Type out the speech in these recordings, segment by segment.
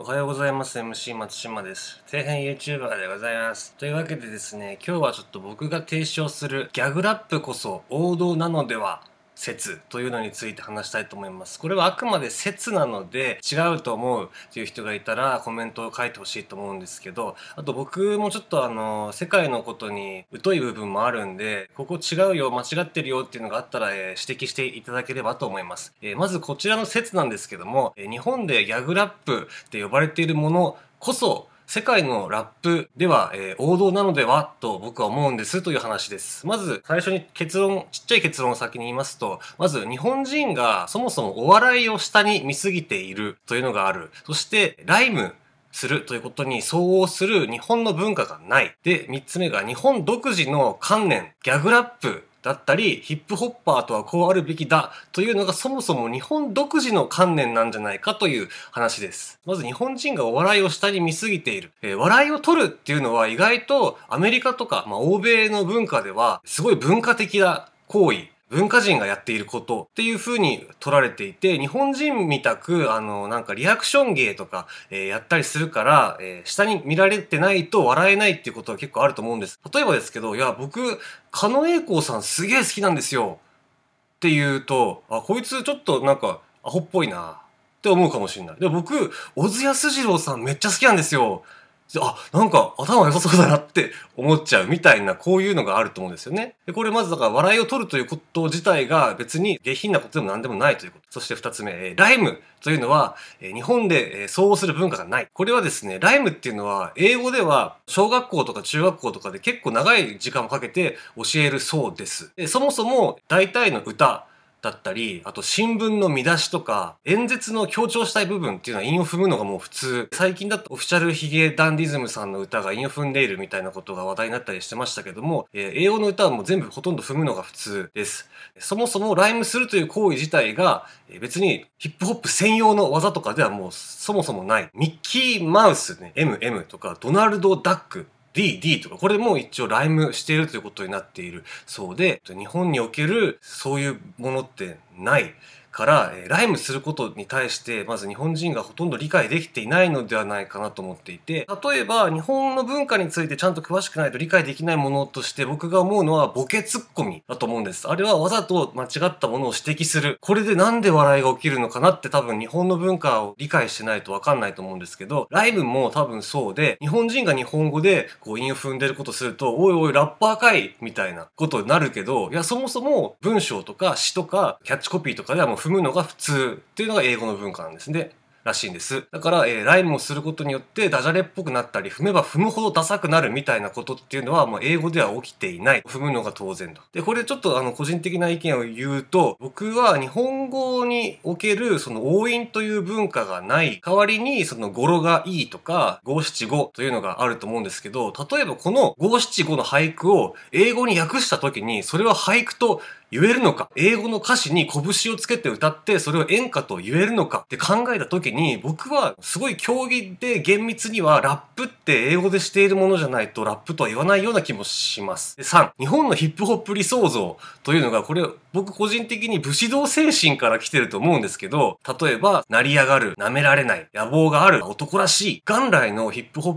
おはようございます。MC 松島です。底辺 YouTuber でございます。というわけでですね、今日はちょっと僕が提唱するギャグラップこそ王道なのでは説というのについて話したいと思います。これはあくまで説なので違うと思うという人がいたらコメントを書いてほしいと思うんですけど、あと僕もちょっとあの、世界のことに疎い部分もあるんで、ここ違うよ、間違ってるよっていうのがあったら、え指摘していただければと思います。えー、まずこちらの説なんですけども、え日本でギャグラップって呼ばれているものこそ世界のラップでは、えー、王道なのではと僕は思うんですという話です。まず最初に結論、ちっちゃい結論を先に言いますと、まず日本人がそもそもお笑いを下に見すぎているというのがある。そしてライムするということに相応する日本の文化がない。で、三つ目が日本独自の観念、ギャグラップだったりヒップホッパーとはこうあるべきだというのがそもそも日本独自の観念なんじゃないかという話ですまず日本人がお笑いを下に見すぎている、えー、笑いを取るっていうのは意外とアメリカとか、まあ、欧米の文化ではすごい文化的な行為文化人がやっていることっていう風に取られていて、日本人みたく、あの、なんかリアクション芸とか、えー、やったりするから、えー、下に見られてないと笑えないっていうことは結構あると思うんです。例えばですけど、いや、僕、狩野英孝さんすげえ好きなんですよ。って言うと、あ、こいつちょっとなんか、アホっぽいな。って思うかもしれない。で、僕、小津安二郎さんめっちゃ好きなんですよ。あ、なんか頭良さそうだなって思っちゃうみたいな、こういうのがあると思うんですよね。で、これまずだから笑いを取るということ自体が別に下品なことでも何でもないということ。そして二つ目、えライムというのは、え日本で、えそうする文化がない。これはですね、ライムっていうのは英語では小学校とか中学校とかで結構長い時間をかけて教えるそうです。でそもそも大体の歌、だったり、あと新聞の見出しとか、演説の強調したい部分っていうのは韻を踏むのがもう普通。最近だとオフィシャルヒゲダンディズムさんの歌が韻を踏んでいるみたいなことが話題になったりしてましたけども、えー、英語の歌はもう全部ほとんど踏むのが普通です。そもそもライムするという行為自体が、え別にヒップホップ専用の技とかではもうそもそもない。ミッキーマウスね、MM とかドナルド・ダック D、D とか、これも一応ライムしているということになっているそうで、日本におけるそういうものってないから、えー、ライムすることに対してまず日本人がほとんど理解できていないのではないかなと思っていて例えば日本の文化についてちゃんと詳しくないと理解できないものとして僕が思うのはボケツッコミだと思うんですあれはわざと間違ったものを指摘するこれで何で笑いが起きるのかなって多分日本の文化を理解してないと分かんないと思うんですけどライムも多分そうで日本人が日本語でこう韻を踏んでることするとおいおいラッパーかいみたいなことになるけどいやそもそも文章とか詩とかキャッチコピーとかではもう踏むのが普通っていうのが英語の文化なんですね。らしいんです。だから、えー、ライムをすることによってダジャレっぽくなったり、踏めば踏むほどダサくなるみたいなことっていうのは、もう英語では起きていない。踏むのが当然と。で、これちょっとあの、個人的な意見を言うと、僕は日本語におけるその応印という文化がない。代わりに、その語呂がいいとか、五七五というのがあると思うんですけど、例えばこの五七五の俳句を英語に訳した時に、それは俳句と言えるのか英語の歌詞に拳をつけて歌ってそれを演歌と言えるのかって考えた時に僕はすごい競技で厳密にはラップって英語でしているものじゃないとラップとは言わないような気もします。3、日本のヒップホップ理想像というのがこれ僕個人的に武士道精神から来てると思うんですけど、例えば、成り上がる、舐められない、野望がある、男らしい、元来のヒップホッ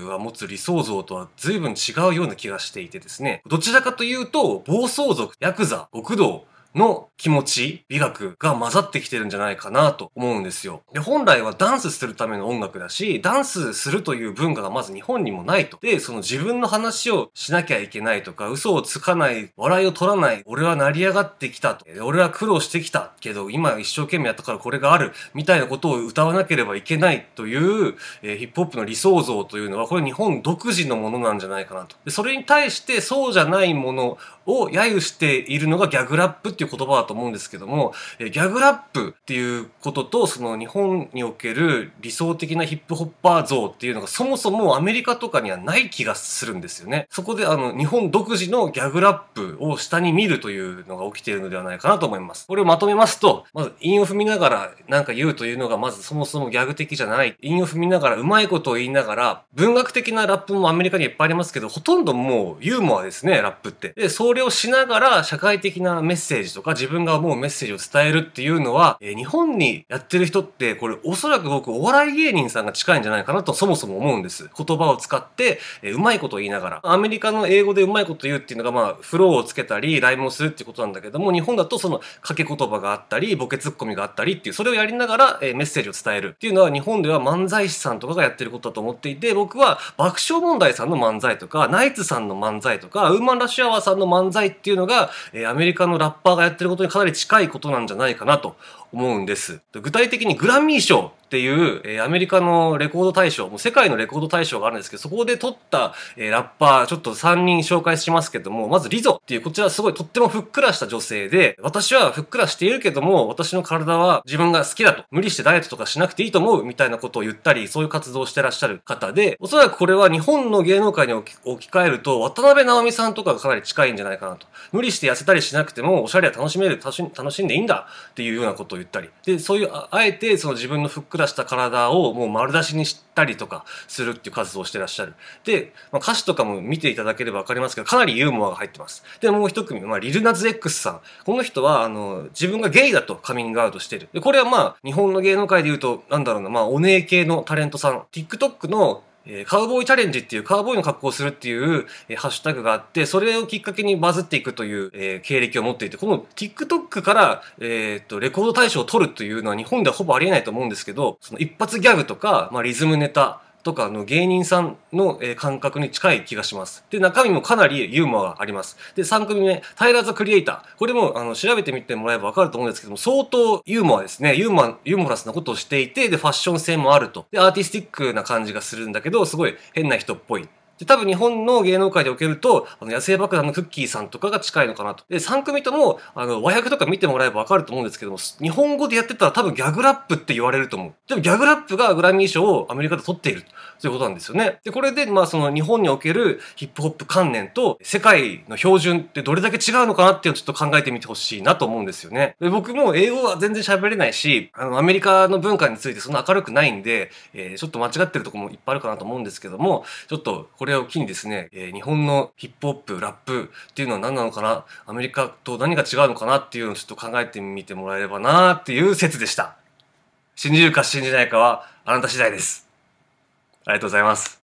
プが持つ理想像とは随分違うような気がしていてですね、どちらかというと、暴走族、ヤクザ、極道、の気持ち、美学が混ざってきてるんじゃないかなと思うんですよ。で、本来はダンスするための音楽だし、ダンスするという文化がまず日本にもないと。で、その自分の話をしなきゃいけないとか、嘘をつかない、笑いを取らない、俺は成り上がってきたと、俺は苦労してきたけど、今一生懸命やったからこれがある、みたいなことを歌わなければいけないという、えー、ヒップホップの理想像というのは、これ日本独自のものなんじゃないかなと。で、それに対してそうじゃないものを揶揄しているのがギャグラップっていうっていう言葉だと思うんですけども、えギャグラップっていうことと、その日本における理想的なヒップホッパー像っていうのがそもそもアメリカとかにはない気がするんですよね。そこであの、日本独自のギャグラップを下に見るというのが起きているのではないかなと思います。これをまとめますと、まず韻を踏みながらなんか言うというのがまずそもそもギャグ的じゃない。韻を踏みながらうまいことを言いながら、文学的なラップもアメリカにいっぱいありますけど、ほとんどもうユーモアですね、ラップって。で、それをしながら社会的なメッセージジとか自分が思うメッセージを伝えるっていうのは、えー、日本にやってる人ってこれおそらく僕お笑い芸人さんが近いんじゃないかなとそもそも思うんです。言葉を使って、えー、うまいこと言いながら。アメリカの英語でうまいこと言うっていうのがまあフローをつけたりライムをするっていうことなんだけども日本だとその掛け言葉があったりボケツッコミがあったりっていうそれをやりながら、えー、メッセージを伝えるっていうのは日本では漫才師さんとかがやってることだと思っていて僕は爆笑問題さんの漫才とかナイツさんの漫才とかウーマンラッシュアワーさんの漫才っていうのが、えー、アメリカのラッパーががやってることにかなり近いことなんじゃないかなと思うんです。具体的にグラミー賞っていう、えー、アメリカのレコード大賞、もう世界のレコード大賞があるんですけど、そこで撮った、えー、ラッパー、ちょっと3人紹介しますけども、まずリゾっていう、こちらすごいとってもふっくらした女性で、私はふっくらしているけども、私の体は自分が好きだと、無理してダイエットとかしなくていいと思うみたいなことを言ったり、そういう活動をしてらっしゃる方で、おそらくこれは日本の芸能界に置き換えると、渡辺直美さんとかがかなり近いんじゃないかなと。無理して痩せたりしなくても、おしゃれは楽しめる、楽しんでいいんだっていうようなことを言ったり。で、そういう、あえてその自分のふっくら出した体をもう丸出しにしたりとかするっていう活動をしてらっしゃる。で、まあ、歌詞とかも見ていただければわかりますけど、かなりユーモアが入ってます。で、もう一組、まあ、リルナズ X さん。この人は、あの、自分がゲイだとカミングアウトしてる。で、これはまあ、日本の芸能界で言うと、なんだろうな、まあ、お姉系のタレントさん。TikTok のえカウボーイチャレンジっていうカウボーイの格好をするっていう、えハッシュタグがあって、それをきっかけにバズっていくという、え経歴を持っていて、この TikTok から、えっと、レコード大賞を取るというのは日本ではほぼありえないと思うんですけど、その一発ギャグとか、まあ、リズムネタ、とかの芸人さんの、え感覚に近い気がします。で、中身もかなりユーモアがあります。で、3組目、タイラーザ・クリエイター。これも、あの、調べてみてもらえばわかると思うんですけども、相当ユーモアですね。ユーモア、ユーモラスなことをしていて、で、ファッション性もあると。で、アーティスティックな感じがするんだけど、すごい変な人っぽい。で、多分日本の芸能界でおけると、あの野生爆弾のクッキーさんとかが近いのかなと。で、3組とも、あの、和訳とか見てもらえばわかると思うんですけども、日本語でやってたら多分ギャグラップって言われると思う。でもギャグラップがグラミー賞をアメリカで取っているということなんですよね。で、これで、まあその日本におけるヒップホップ観念と世界の標準ってどれだけ違うのかなっていうのをちょっと考えてみてほしいなと思うんですよね。で、僕も英語は全然喋れないし、あの、アメリカの文化についてそんな明るくないんで、えー、ちょっと間違ってるとこもいっぱいあるかなと思うんですけども、ちょっとこれれを機にですね、えー、日本のヒップホップ、ラップっていうのは何なのかな、アメリカと何が違うのかなっていうのをちょっと考えてみてもらえればなっていう説でした。信じるか信じないかはあなた次第です。ありがとうございます。